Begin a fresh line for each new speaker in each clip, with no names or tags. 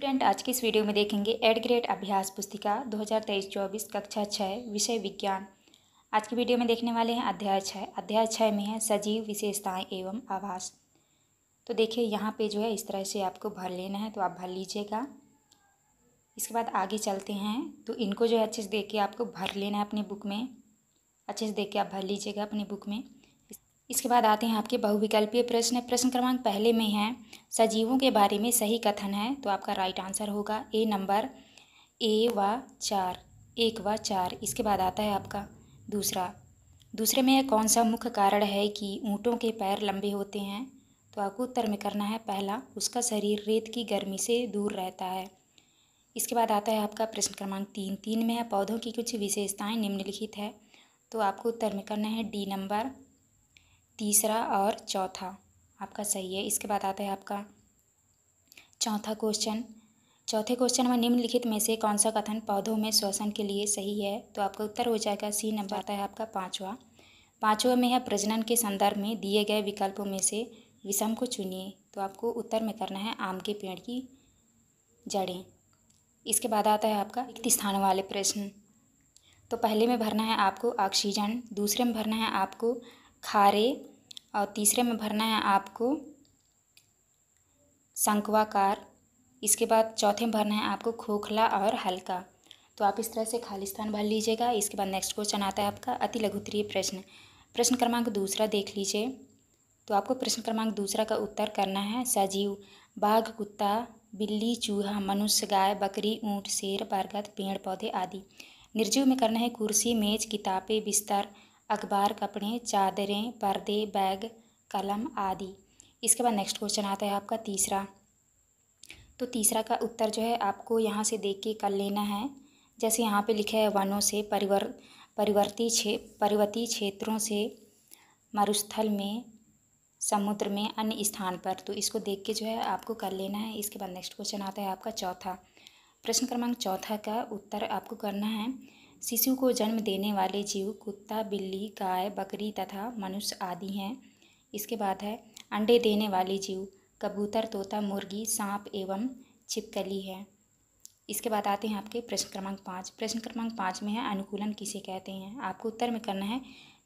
student आज के इस वीडियो में देखेंगे एड ग्रेड अभ्यास पुस्तिका 2023-24 कक्षा छः विषय विज्ञान आज की वीडियो में देखने वाले हैं अध्याय छः अध्याय छः में है सजीव विशेषताएं एवं आवास तो देखिए यहाँ पे जो है इस तरह से आपको भर लेना है तो आप भर लीजिएगा इसके बाद आगे चलते हैं तो इनको जो है अच्छे से देख के आपको भर लेना है अपनी बुक में अच्छे से देख के आप भर लीजिएगा अपनी बुक में इसके बाद आते हैं आपके बहुविकल्पीय प्रश्न प्रश्न क्रमांक पहले में है सजीवों के बारे में सही कथन है तो आपका राइट आंसर होगा ए नंबर ए व चार एक व चार इसके बाद आता है आपका दूसरा दूसरे में कौन सा मुख्य कारण है कि ऊँटों के पैर लंबे होते हैं तो आपको उत्तर में करना है पहला उसका शरीर रेत की गर्मी से दूर रहता है इसके बाद आता है आपका प्रश्न क्रमांक तीन तीन में है पौधों की कुछ विशेषताएं निम्नलिखित है तो आपको उत्तर में करना है डी नंबर तीसरा और चौथा आपका सही है इसके बाद आता है आपका चौथा क्वेश्चन चौथे क्वेश्चन में निम्नलिखित में से कौन सा कथन पौधों में श्वसन के लिए सही है तो आपका उत्तर हो जाएगा सी नंबर आता है आपका पाँचवा पाँचवा में है प्रजनन के संदर्भ में दिए गए विकल्पों में से विषम को चुनिए तो आपको उत्तर में करना है आम के पेड़ की जड़ें इसके बाद आता है आपका रिक्त स्थान वाले प्रश्न तो पहले में भरना है आपको ऑक्सीजन दूसरे में भरना है आपको खारे और तीसरे में भरना है आपको शंकवाकार इसके बाद चौथे में भरना है आपको खोखला और हल्का तो आप इस तरह से खाली स्थान भर लीजिएगा इसके बाद नेक्स्ट क्वेश्चन आता है आपका अति लघुतरीय प्रश्न प्रश्न क्रमांक दूसरा देख लीजिए तो आपको प्रश्न क्रमांक दूसरा का उत्तर करना है सजीव बाघ कुत्ता बिल्ली चूहा मनुष्य गाय बकरी ऊँट शेर बरगद पेड़ पौधे आदि निर्जीव में करना है कुर्सी मेज किताबें बिस्तर अखबार कपड़े चादरें पर्दे बैग कलम आदि इसके बाद नेक्स्ट क्वेश्चन आता है आपका तीसरा तो तीसरा का उत्तर जो है आपको यहाँ से देख के कर लेना है जैसे यहाँ पे लिखा है वनों से परिवर परिवर्ती छे पर्वतीय क्षेत्रों से मरुस्थल में समुद्र में अन्य स्थान पर तो इसको देख के जो है आपको कर लेना है इसके बाद नेक्स्ट क्वेश्चन आता है आपका चौथा प्रश्न क्रमांक चौथा का उत्तर आपको करना है शिशु को जन्म देने वाले जीव कुत्ता बिल्ली गाय बकरी तथा मनुष्य आदि हैं इसके बाद है अंडे देने वाले जीव कबूतर तोता मुर्गी सांप एवं छिपकली है इसके बाद आते हैं आपके प्रश्न क्रमांक पाँच प्रश्न क्रमांक पाँच में है अनुकूलन किसे कहते हैं आपको उत्तर में करना है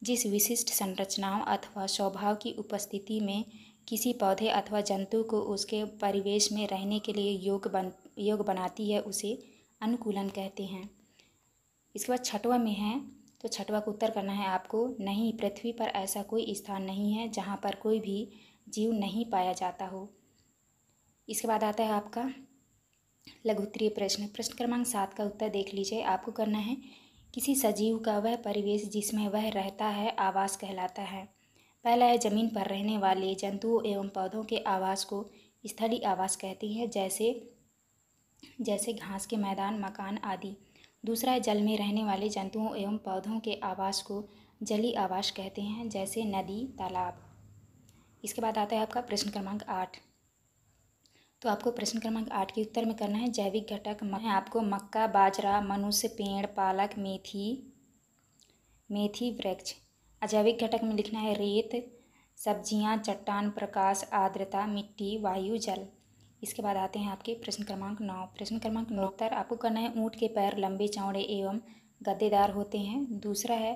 जिस विशिष्ट संरचनाओं अथवा स्वभाव की उपस्थिति में किसी पौधे अथवा जंतु को उसके परिवेश में रहने के लिए योग बन योग बनाती है उसे अनुकूलन कहते हैं इसके बाद छठवा में है तो छठवा को उत्तर करना है आपको नहीं पृथ्वी पर ऐसा कोई स्थान नहीं है जहाँ पर कोई भी जीव नहीं पाया जाता हो इसके बाद आता है आपका लघुत्तरीय प्रश्न प्रश्न क्रमांक सात का उत्तर देख लीजिए आपको करना है किसी सजीव का वह परिवेश जिसमें वह रहता है आवास कहलाता है पहला है ज़मीन पर रहने वाले जंतुओं एवं पौधों के आवास को स्थलीय आवास कहती है जैसे जैसे घास के मैदान मकान आदि दूसरा जल में रहने वाले जंतुओं एवं पौधों के आवास को जली आवास कहते हैं जैसे नदी तालाब इसके बाद आता है आपका प्रश्न क्रमांक आठ तो आपको प्रश्न क्रमांक आठ के उत्तर में करना है जैविक घटक में आपको मक्का बाजरा मनुष्य पेड़ पालक मेथी मेथी वृक्ष अजैविक घटक में लिखना है रेत सब्जियां चट्टान प्रकाश आर्द्रता मिट्टी वायु जल इसके बाद आते हैं आपके प्रश्न क्रमांक नौ प्रश्न क्रमांक नौ उत्तर आपको करना है ऊँट के पैर लंबे चौड़े एवं गद्देदार होते हैं दूसरा है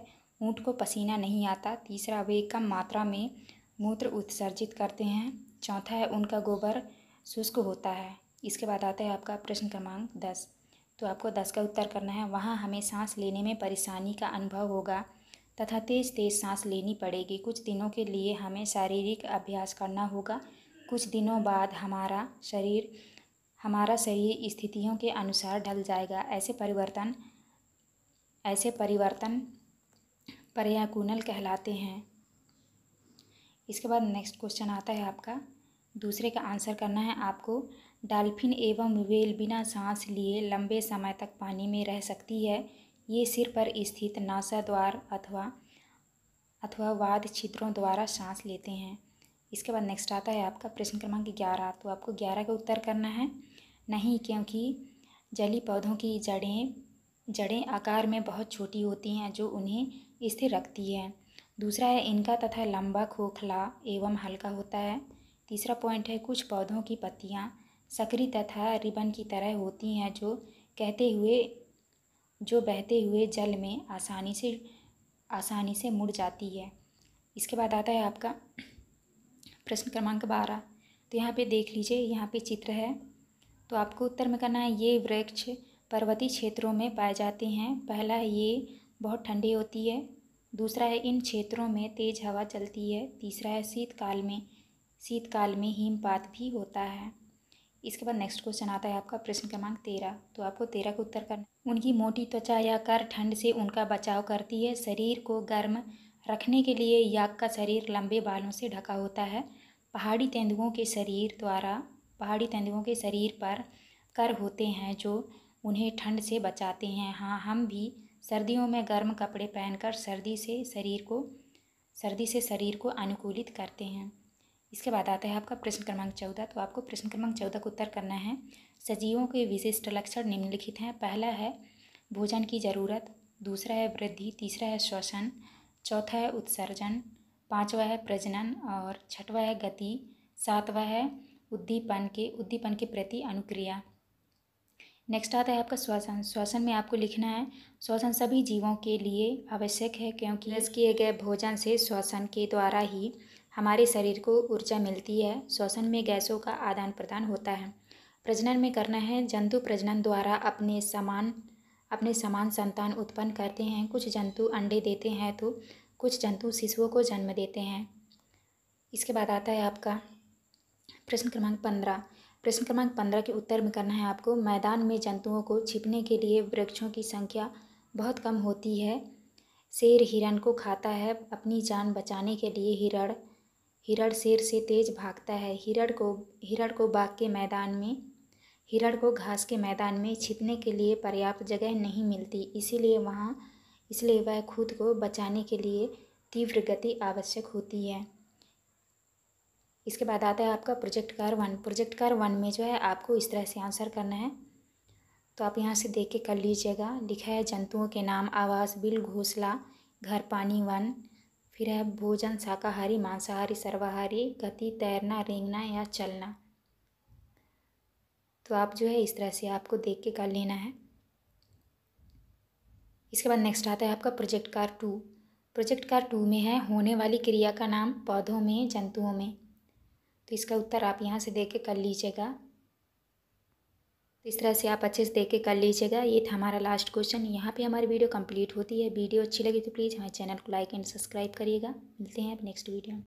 ऊँट को पसीना नहीं आता तीसरा वे कम मात्रा में मूत्र उत्सर्जित करते हैं चौथा है उनका गोबर शुष्क होता है इसके बाद आता है आपका प्रश्न क्रमांक दस तो आपको दस का उत्तर करना है वहाँ हमें सांस लेने में परेशानी का अनुभव होगा तथा तेज़ तेज़ सांस लेनी पड़ेगी कुछ दिनों के लिए हमें शारीरिक अभ्यास करना होगा कुछ दिनों बाद हमारा शरीर हमारा शरीर स्थितियों के अनुसार ढल जाएगा ऐसे परिवर्तन ऐसे परिवर्तन पर्याकुनल कहलाते हैं इसके बाद नेक्स्ट क्वेश्चन आता है आपका दूसरे का आंसर करना है आपको डाल्फिन एवं वेल बिना सांस लिए लंबे समय तक पानी में रह सकती है ये सिर पर स्थित नासा द्वार अथवा अथवा वाद छिद्रों द्वारा सांस लेते हैं इसके बाद नेक्स्ट आता है आपका प्रश्न क्रमांक ग्यारह तो आपको ग्यारह का उत्तर करना है नहीं क्योंकि जली पौधों की जड़ें जड़ें आकार में बहुत छोटी होती हैं जो उन्हें स्थिर रखती है दूसरा है इनका तथा लंबा खोखला एवं हल्का होता है तीसरा पॉइंट है कुछ पौधों की पत्तियाँ सकरी तथा रिबन की तरह होती हैं जो कहते हुए जो बहते हुए जल में आसानी से आसानी से मुड़ जाती है इसके बाद आता है आपका प्रश्न क्रमांक बारह तो यहाँ पे देख लीजिए यहाँ पे चित्र है तो आपको उत्तर में करना है ये वृक्ष पर्वतीय क्षेत्रों में पाए जाते हैं पहला है ये बहुत ठंडी होती है दूसरा है इन क्षेत्रों में तेज़ हवा चलती है तीसरा है शीतकाल में शीतकाल में हिमपात भी होता है इसके बाद नेक्स्ट क्वेश्चन आता है आपका प्रश्न क्रमांक तेरह तो आपको तेरह का उत्तर करना उनकी मोटी त्वचा या कर ठंड से उनका बचाव करती है शरीर को गर्म रखने के लिए याक का शरीर लंबे बालों से ढका होता है पहाड़ी तेंदुओं के शरीर द्वारा पहाड़ी तेंदुओं के शरीर पर कर होते हैं जो उन्हें ठंड से बचाते हैं हाँ हम भी सर्दियों में गर्म कपड़े पहनकर सर्दी से शरीर को सर्दी से शरीर को अनुकूलित करते हैं इसके बाद आता है आपका प्रश्न क्रमांक चौदह तो आपको प्रश्न क्रमांक चौदह का उत्तर करना है सजीवों के विशिष्ट लक्षण निम्नलिखित हैं पहला है भोजन की ज़रूरत दूसरा है वृद्धि तीसरा है श्वसन चौथा है उत्सर्जन पांचवा है प्रजनन और छठवा है गति सातवा है उद्दीपन के उद्दीपन के प्रति अनुक्रिया नेक्स्ट आता है आपका श्वसन श्वसन में आपको लिखना है श्वसन सभी जीवों के लिए आवश्यक है क्योंकि रस किए गए भोजन से श्वसन के द्वारा ही हमारे शरीर को ऊर्जा मिलती है श्वसन में गैसों का आदान प्रदान होता है प्रजनन में करना है जंतु प्रजनन द्वारा अपने समान अपने समान संतान उत्पन्न करते हैं कुछ जंतु अंडे देते हैं तो कुछ जंतु शिशुओं को जन्म देते हैं इसके बाद आता है आपका प्रश्न क्रमांक पंद्रह प्रश्न क्रमांक पंद्रह के उत्तर में करना है आपको मैदान में जंतुओं को छिपने के लिए वृक्षों की संख्या बहुत कम होती है शेर हिरण को खाता है अपनी जान बचाने के लिए हिरण हिरण शेर से तेज भागता है हिरण को हिरण को बाग के मैदान में हिरण को घास के मैदान में छिपने के लिए पर्याप्त जगह नहीं मिलती इसीलिए वहाँ इसलिए वह खुद को बचाने के लिए तीव्र गति आवश्यक होती है इसके बाद आता है आपका project car one project car one में जो है आपको इस तरह से आंसर करना है तो आप यहाँ से देख के कर लीजिएगा लिखा है जंतुओं के नाम आवास बिल घोसला घर पानी वन फिर है भोजन शाकाहारी मांसाहारी सर्वाहारी गति तैरना रेंगना या चलना तो आप जो है इस तरह से आपको देख के कर लेना है इसके बाद नेक्स्ट आता है आपका project car two project car two में है होने वाली क्रिया का नाम पौधों में जंतुओं में तो इसका उत्तर आप यहाँ से देख के कर लीजिएगा तो इस तरह से आप अच्छे से देख के कर लीजिएगा ये था हमारा लास्ट क्वेश्चन यहाँ पे हमारी वीडियो कंप्लीट होती है वीडियो अच्छी लगी तो प्लीज़ हमारे चैनल को लाइक एंड सब्सक्राइब करिएगा मिलते हैं आप नेक्स्ट वीडियो